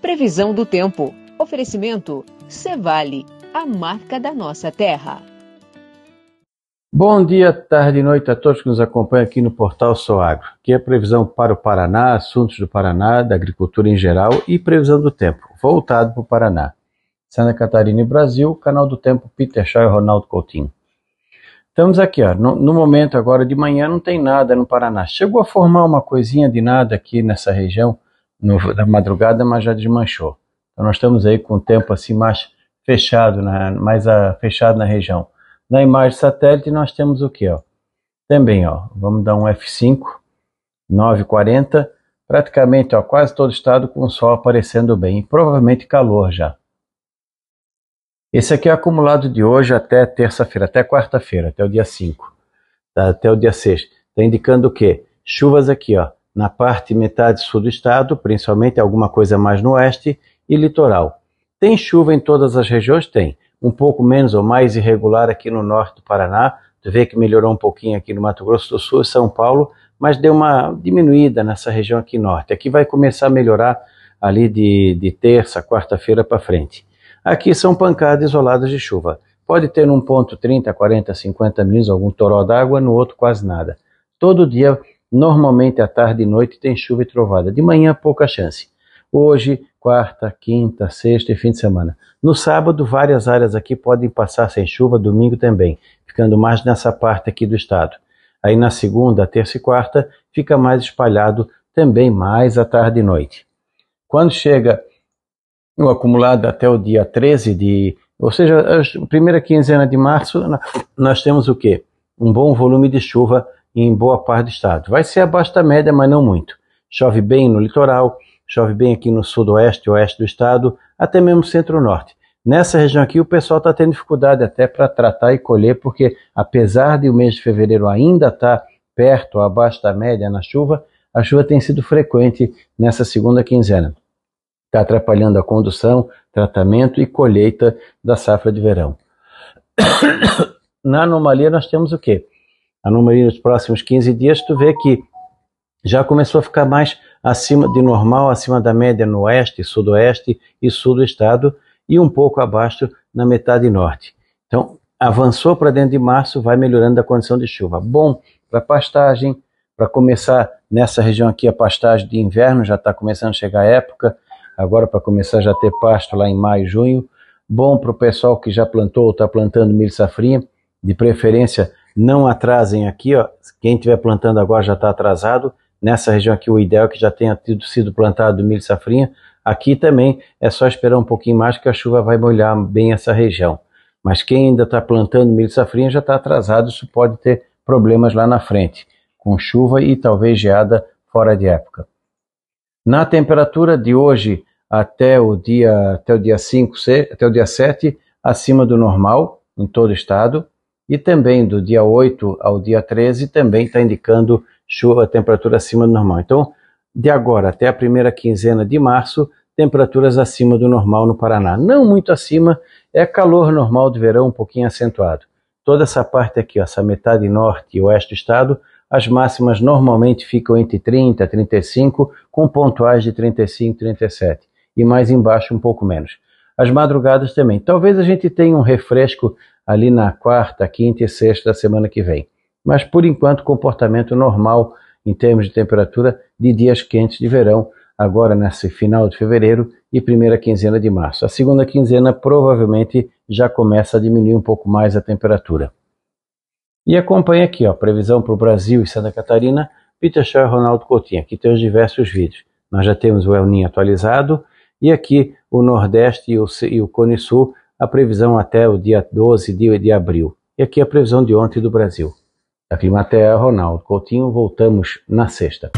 Previsão do tempo. Oferecimento Cevale, a marca da nossa terra. Bom dia, tarde e noite a todos que nos acompanham aqui no portal Soagro, que é previsão para o Paraná, assuntos do Paraná, da agricultura em geral e previsão do tempo, voltado para o Paraná. Santa Catarina e Brasil, canal do tempo Peter Shaw e Ronaldo Coutinho. Estamos aqui, ó, no, no, momento agora de manhã não tem nada no Paraná. Chegou a formar uma coisinha de nada aqui nessa região, no, na madrugada, mas já desmanchou. Então nós estamos aí com o tempo assim mais fechado, na, mais a, ah, fechado na região. Na imagem satélite nós temos o que? Ó? Também, ó, vamos dar um F5, 940, praticamente ó, quase todo o estado com o sol aparecendo bem, provavelmente calor já. Esse aqui é o acumulado de hoje até terça-feira, até quarta-feira, até o dia 5, tá? até o dia 6. Está indicando o quê? Chuvas aqui, ó, na parte metade sul do estado, principalmente alguma coisa mais no oeste e litoral. Tem chuva em todas as regiões? Tem. Um pouco menos ou mais irregular aqui no norte do Paraná. Tu vê que melhorou um pouquinho aqui no Mato Grosso do Sul e São Paulo, mas deu uma diminuída nessa região aqui norte. Aqui vai começar a melhorar ali de, de terça, quarta-feira para frente. Aqui são pancadas isoladas de chuva. Pode ter num ponto 30, 40, 50 milímetros, algum toró d'água, no outro quase nada. Todo dia Normalmente à tarde e noite tem chuva e trovada. De manhã, pouca chance. Hoje, quarta, quinta, sexta e fim de semana. No sábado, várias áreas aqui podem passar sem chuva, domingo também, ficando mais nessa parte aqui do estado. Aí na segunda, terça e quarta, fica mais espalhado, também mais à tarde e noite. Quando chega o acumulado até o dia 13 de, ou seja, a primeira quinzena de março, nós temos o quê? Um bom volume de chuva em boa parte do estado. Vai ser abaixo da média, mas não muito. Chove bem no litoral, chove bem aqui no sudoeste e oeste do estado, até mesmo centro-norte. Nessa região aqui, o pessoal está tendo dificuldade até para tratar e colher, porque apesar de o mês de fevereiro ainda estar tá perto ou abaixo da média na chuva, a chuva tem sido frequente nessa segunda quinzena. Está atrapalhando a condução, tratamento e colheita da safra de verão. na anomalia, nós temos o quê? a Numeri nos próximos 15 dias, tu vê que já começou a ficar mais acima de normal, acima da média no oeste, sudoeste e sul do estado e um pouco abaixo na metade norte. Então, avançou para dentro de março, vai melhorando a condição de chuva. Bom para pastagem, para começar nessa região aqui a pastagem de inverno, já está começando a chegar a época, agora para começar já a ter pasto lá em maio, junho. Bom para o pessoal que já plantou ou está plantando milho safrinha, de preferência não atrasem aqui, ó. Quem estiver plantando agora já está atrasado. Nessa região aqui, o ideal é que já tenha tido, sido plantado milho safrinha. Aqui também é só esperar um pouquinho mais que a chuva vai molhar bem essa região. Mas quem ainda está plantando milho safrinha já está atrasado, isso pode ter problemas lá na frente, com chuva e talvez geada fora de época. Na temperatura de hoje até o dia até o dia 5, até o dia 7, acima do normal em todo o estado e também do dia 8 ao dia 13 também está indicando chuva, temperatura acima do normal. Então, de agora até a primeira quinzena de março, temperaturas acima do normal no Paraná. Não muito acima, é calor normal de verão, um pouquinho acentuado. Toda essa parte aqui, ó, essa metade norte e oeste do estado, as máximas normalmente ficam entre 30 e 35, com pontuais de 35 e 37. E mais embaixo um pouco menos as madrugadas também. Talvez a gente tenha um refresco ali na quarta, quinta e sexta da semana que vem. Mas por enquanto, comportamento normal em termos de temperatura de dias quentes de verão, agora nesse final de fevereiro e primeira quinzena de março. A segunda quinzena provavelmente já começa a diminuir um pouco mais a temperatura. E acompanha aqui, ó, previsão para o Brasil e Santa Catarina, Peter Shaw e Ronaldo Coutinho. Aqui tem os diversos vídeos. Nós já temos o El Ninho atualizado, e aqui o Nordeste e o, e o Cone Sul, a previsão até o dia 12 de, de abril. E aqui a previsão de ontem do Brasil. Da Climatea, Ronaldo Coutinho, voltamos na sexta.